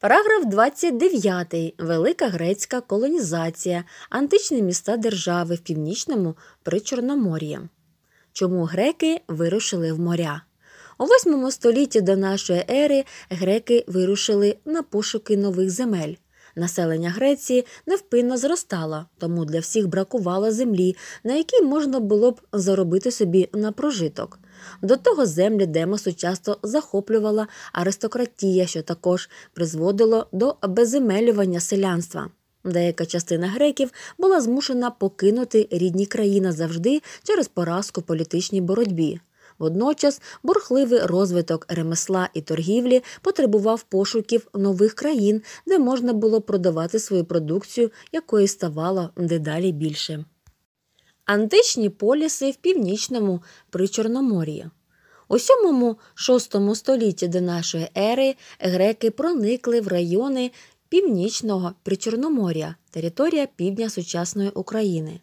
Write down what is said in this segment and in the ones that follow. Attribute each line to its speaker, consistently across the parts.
Speaker 1: Параграф 29. Велика грецька колонізація, античні міста держави в північному причорномор'ї. Чому греки вирушили в моря? У 8 столітті до нашої ери греки вирушили на пошуки нових земель. Населення Греції невпинно зростало, тому для всіх бракувало землі, на якій можна було б заробити собі на прожиток. До того землі Демосу часто захоплювала аристократія, що також призводило до безземелювання селянства. Деяка частина греків була змушена покинути рідні країни завжди через поразку політичній боротьбі. Водночас бурхливий розвиток ремесла і торгівлі потребував пошуків нових країн, де можна було продавати свою продукцію, якої ставало дедалі більше античні поліси в північному причорномор'ї. У 7-6 столітті до нашої ери греки проникли в райони північного причорномор'я, територія півдня сучасної України.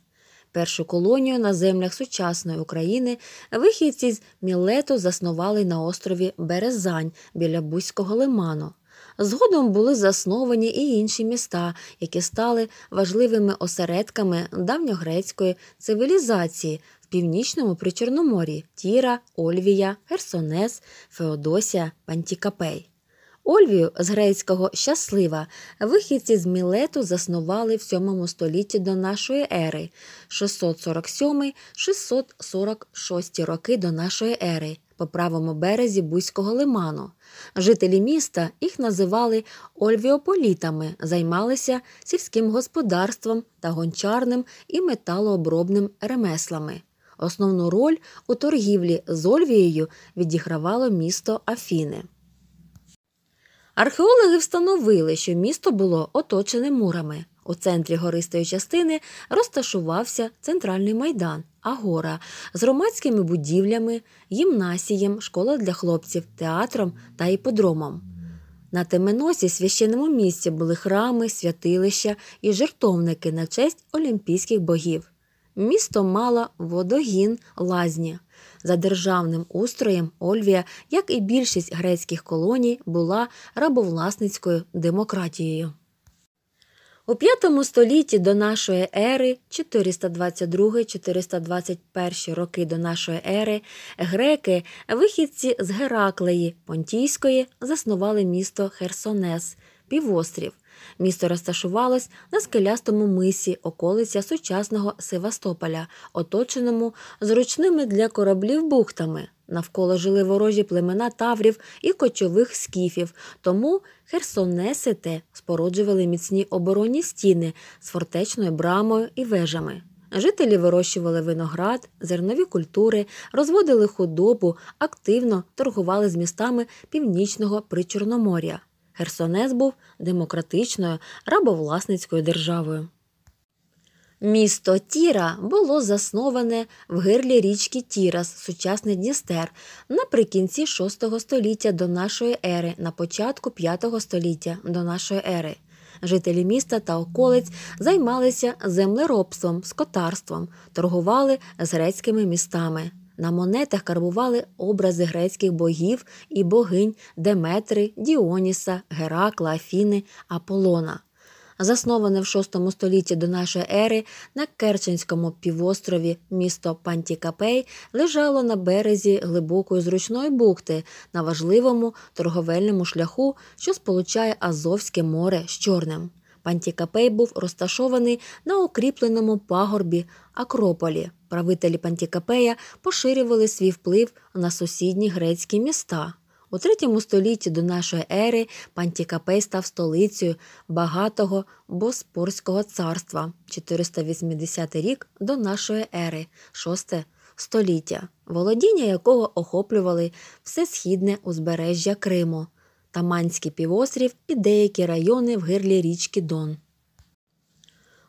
Speaker 1: Першу колонію на землях сучасної України вихідці з Мілету заснували на острові Березань біля Бузького лиману. Згодом були засновані і інші міста, які стали важливими осередками давньогрецької цивілізації в північному причорноморі Тіра, Ольвія, Херсонес, Феодосія, Пантікапей. Ольвію з грецького щаслива вихідці з Мілету заснували в 7 столітті до нашої ери 647-646 роки до нашої ери по правому березі Бузького лиману. Жителі міста їх називали ольвіополітами, займалися сільським господарством та гончарним і металообробним ремеслами. Основну роль у торгівлі з Ольвією відігравало місто Афіни. Археологи встановили, що місто було оточене мурами. У центрі гористої частини розташувався центральний майдан, агора з громадськими будівлями, гімнасієм, школа для хлопців, театром та іподромом. На Теменосі священному місці були храми, святилища і жертовники на честь олімпійських богів. Місто мало водогін лазні. За державним устроєм Ольвія, як і більшість грецьких колоній, була рабовласницькою демократією. У V столітті до нашої ери, 422-421 роки до нашої ери, греки, вихідці з Гераклеї Понтійської, заснували місто Херсонес, півострів. Місто розташувалось на скелястому мисі, околиця сучасного Севастополя, оточеному зручними для кораблів бухтами. Навколо жили ворожі племена таврів і кочових скіфів, тому Херсонеси те спороджували міцні оборонні стіни з фортечною брамою і вежами. Жителі вирощували виноград, зернові культури, розводили худобу, активно торгували з містами північного причорномор'я. Херсонес був демократичною рабовласницькою державою. Місто Тіра було засноване в гирлі річки Тірас, сучасний Дністер, наприкінці VI століття до нашої ери, на початку V століття до нашої ери. Жителі міста та околиць займалися землеробством, скотарством, торгували з грецькими містами. На монетах карбували образи грецьких богів і богинь Деметри, Діоніса, Геракла, Афіни, Аполлона засноване в VI столітті до нашої ери на Керченському півострові місто Пантікапей лежало на березі глибокої зручної бухти на важливому торговельному шляху, що сполучає Азовське море з Чорним. Пантікапей був розташований на укріпленому пагорбі Акрополі. Правителі Пантікапея поширювали свій вплив на сусідні грецькі міста. У третьому столітті до нашої ери Пантікапей став столицею багатого Боспорського царства 480 рік до нашої ери, 6 століття, володіння якого охоплювали все східне узбережжя Криму, Таманський півострів і деякі райони в гирлі річки Дон.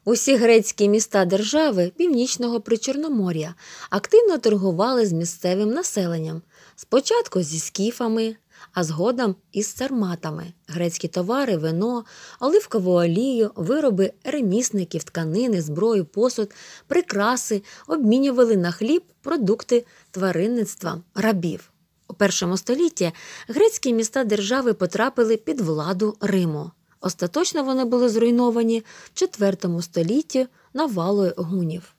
Speaker 1: Усі грецькі міста держави північного причорномор'я активно торгували з місцевим населенням, спочатку зі скіфами, а згодом із сарматами, грецькі товари, вино, оливкову олію, вироби ремісників, тканини, зброю, посуд, прикраси обмінювали на хліб продукти тваринництва рабів. У першому столітті грецькі міста держави потрапили під владу Риму. Остаточно вони були зруйновані в IV столітті навалою гунів.